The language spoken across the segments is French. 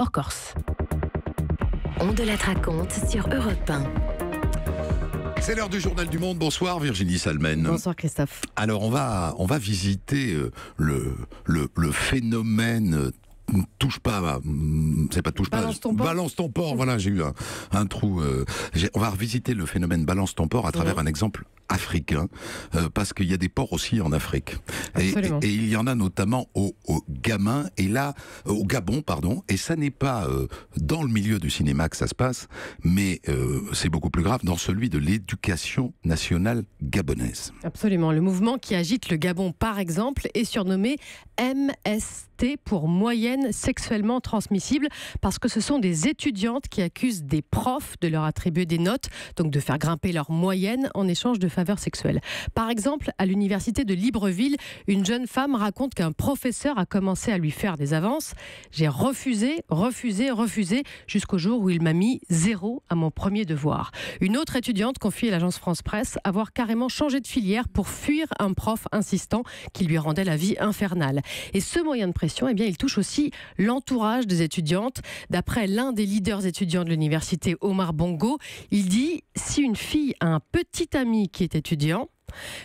hors Corse. On de la sur Europe C'est l'heure du journal du monde. Bonsoir Virginie Salmen. Bonsoir Christophe. Alors on va on va visiter euh, le le, le phénomène euh, touche pas hum, c'est pas touche balance pas balance ton port voilà j'ai eu un, trou euh, on va revisiter le phénomène balance ton port à travers un exemple africain, euh, parce qu'il y a des ports aussi en Afrique. Et, il y en a notamment au, et là, euh, au Gabon, pardon, et ça n'est pas euh, dans le milieu du cinéma que ça se passe, mais c'est beaucoup plus grave dans celui de l'éducation nationale gabonaise. Absolument, le mouvement qui agite le Gabon, par exemple, est surnommé MST pour moyenne sexuellement transmissible parce que ce sont des étudiantes qui accusent des profs de leur attribuer des notes, donc de faire grimper leur moyenne en échange de faveurs sexuelles. Par exemple, à l'université de Libreville, une jeune femme raconte qu'un professeur a commencé à lui faire des avances. J'ai refusé, refusé, refusé jusqu'au jour où il m'a mis zéro à mon premier devoir. Une autre étudiante confie à l'agence France Presse avoir carrément changé de filière pour fuir un prof insistant qui lui rendait la vie infernale. Et ce moyen de pression eh bien, il touche aussi l'entourage des étudiantes. D'après l'un des leaders étudiants de l'université, Omar Bongo, il dit si une fille a un petit ami qui est étudiant,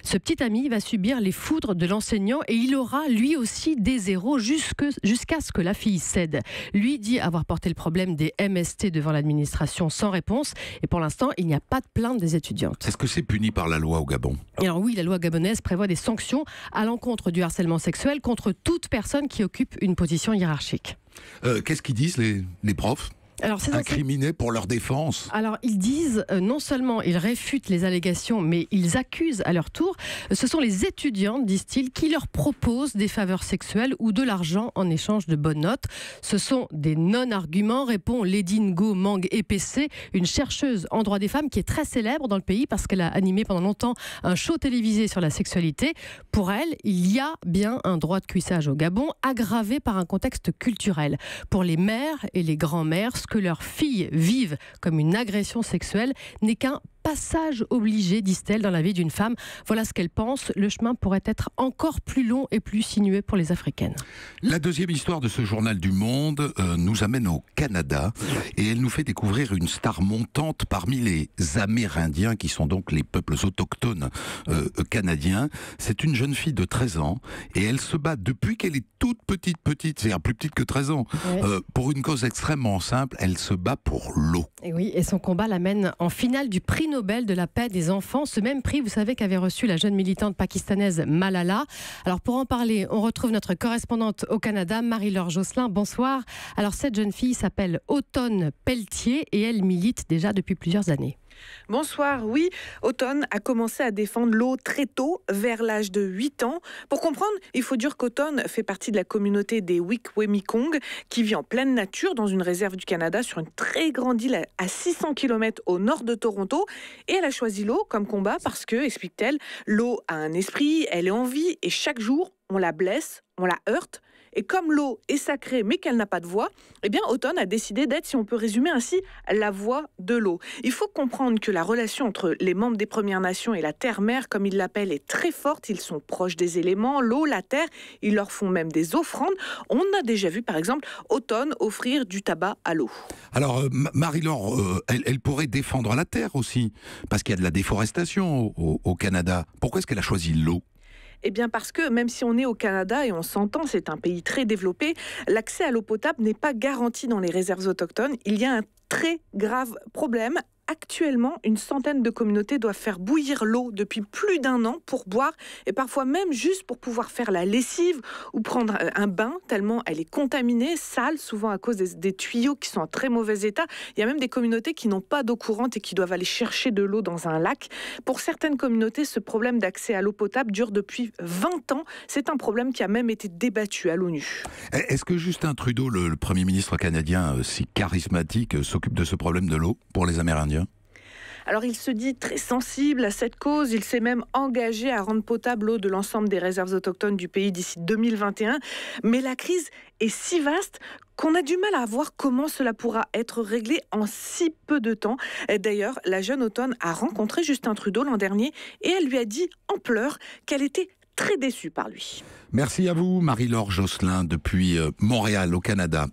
ce petit ami va subir les foudres de l'enseignant et il aura lui aussi des zéros jusqu'à ce que la fille cède. Lui dit avoir porté le problème des MST devant l'administration sans réponse et pour l'instant, il n'y a pas de plainte des étudiantes. Est-ce que c'est puni par la loi au Gabon Alors oui, la loi gabonaise prévoit des sanctions à l'encontre du harcèlement sexuel contre toute personne qui occupe une position hiérarchique. Euh, qu'est-ce qu'ils disent les profs alors, incriminés pour leur défense Alors, ils disent, euh, non seulement ils réfutent les allégations, mais ils accusent à leur tour. Ce sont les étudiantes, disent-ils, qui leur proposent des faveurs sexuelles ou de l'argent en échange de bonnes notes. Ce sont des non-arguments, répond Ledingo Mang EPC, une chercheuse en droit des femmes qui est très célèbre dans le pays parce qu'elle a animé pendant longtemps un show télévisé sur la sexualité. Pour elle, il y a bien un droit de cuissage au Gabon, aggravé par un contexte culturel. Pour les mères et les grands-mères, que leurs filles vivent comme une agression sexuelle n'est qu'un passage obligé, disent-elles, dans la vie d'une femme. Voilà ce qu'elle pense. Le chemin pourrait être encore plus long et plus sinueux pour les Africaines. La deuxième histoire de ce journal du Monde euh, nous amène au Canada et elle nous fait découvrir une star montante parmi les Amérindiens, qui sont donc les peuples autochtones euh, canadiens. C'est une jeune fille de 13 ans et elle se bat depuis qu'elle est toute petite, petite, c'est-à-dire plus petite que 13 ans, euh, pour une cause extrêmement simple. Elle se bat pour l'eau. Et oui, et son combat l'amène en finale du prix Nobel de la paix des enfants. Ce même prix, vous savez, qu'avait reçu la jeune militante pakistanaise Malala. Alors pour en parler, on retrouve notre correspondante au Canada, Marie-Laure Josselin. Bonsoir. Alors cette jeune fille s'appelle Autonne Pelletier et elle milite déjà depuis plusieurs années. Bonsoir. Oui, Automne a commencé à défendre l'eau très tôt, vers l'âge de 8 ans. Pour comprendre, il faut dire qu'Automne fait partie de la communauté des Wikwemikong, qui vit en pleine nature dans une réserve du Canada sur une très grande île à 600 km au nord de Toronto. Et elle a choisi l'eau comme combat parce que, explique-t-elle, l'eau a un esprit, elle est en vie et chaque jour, on la blesse, on la heurte, et comme l'eau est sacrée mais qu'elle n'a pas de voix, eh bien Automne a décidé d'être, si on peut résumer ainsi, la voix de l'eau. Il faut comprendre que la relation entre les membres des Premières Nations et la Terre-Mère, comme ils l'appellent, est très forte. Ils sont proches des éléments, l'eau, la terre, ils leur font même des offrandes. On a déjà vu par exemple Auton offrir du tabac à l'eau. Alors euh, Marie-Laure, euh, elle, pourrait défendre la terre aussi, parce qu'il y a de la déforestation au Canada. Pourquoi est-ce qu'elle a choisi l'eau eh bien parce que même si on est au Canada et on s'entend, c'est un pays très développé, l'accès à l'eau potable n'est pas garanti dans les réserves autochtones. Il y a un très grave problème actuellement, une centaine de communautés doivent faire bouillir l'eau depuis plus d'un an pour boire et parfois même juste pour pouvoir faire la lessive ou prendre euh, un bain, tellement elle est contaminée, sale, souvent à cause des, tuyaux qui sont en très mauvais état. Il y a même des communautés qui n'ont pas d'eau courante et qui doivent aller chercher de l'eau dans un lac. Pour certaines communautés, ce problème d'accès à l'eau potable dure depuis 20 ans. C'est un problème qui a même été débattu à l'ONU. Eh, est-ce que Justin Trudeau, le Premier ministre canadien euh, si charismatique, euh, s'occupe de ce problème de l'eau pour les Amérindiens alors il se dit très sensible à cette cause, il s'est même engagé à rendre potable l'eau de l'ensemble des réserves autochtones du pays d'ici 2021, mais la crise est si vaste qu'on a du mal à voir comment cela pourra être réglé en si peu de temps. D'ailleurs, la jeune automne a rencontré Justin Trudeau l'an dernier et elle lui a dit en pleurs qu'elle était très déçue par lui. Merci à vous, Marie-Laure Josselin, depuis euh, Montréal, au Canada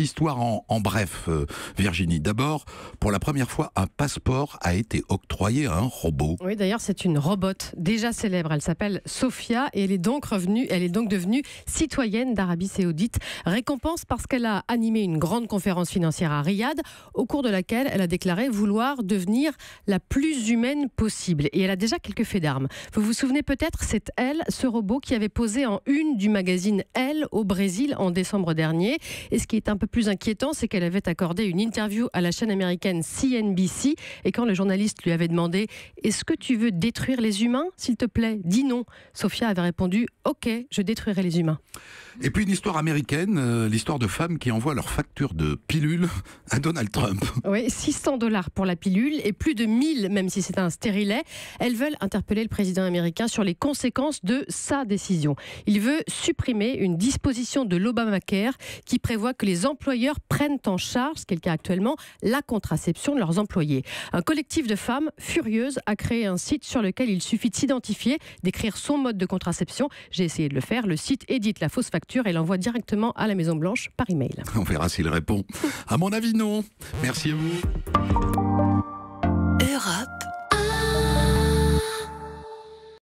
histoires en, bref, euh, Virginie. D'abord, pour la première fois, un passeport a été octroyé à un robot. Oui, d'ailleurs, c'est une robote déjà célèbre. Elle s'appelle Sophia et elle est donc revenue, elle est donc devenue citoyenne d'Arabie Saoudite. Récompense parce qu'elle a animé une grande conférence financière à Riyad, au cours de laquelle elle a déclaré vouloir devenir la plus humaine possible. Et elle a déjà quelques faits d'armes. Vous vous souvenez peut-être, c'est elle, ce robot qui avait posé en une du magazine Elle au Brésil en décembre dernier. Et ce qui est un plus inquiétant, c'est qu'elle avait accordé une interview à la chaîne américaine CNBC. Et quand le journaliste lui avait demandé Est-ce que tu veux détruire les humains S'il te plaît, dis non. Sophia avait répondu Ok, je détruirai les humains. Et puis une histoire américaine, euh, l'histoire de femmes qui envoient leur facture de pilule à Donald Trump. Oui, 600 dollars pour la pilule et plus de 1000, même si c'est un stérilet. Elles veulent interpeller le président américain sur les conséquences de sa décision. Il veut supprimer une disposition de l'Obamacare qui prévoit que les employeurs prennent en charge, quelqu'un actuellement, la contraception de leurs employés. Un collectif de femmes furieuses a créé un site sur lequel il suffit de s'identifier, d'écrire son mode de contraception. J'ai essayé de le faire. Le site édite la fausse facture et l'envoie directement à la Maison Blanche par email. On verra s'il répond. à mon avis, non. Merci à vous.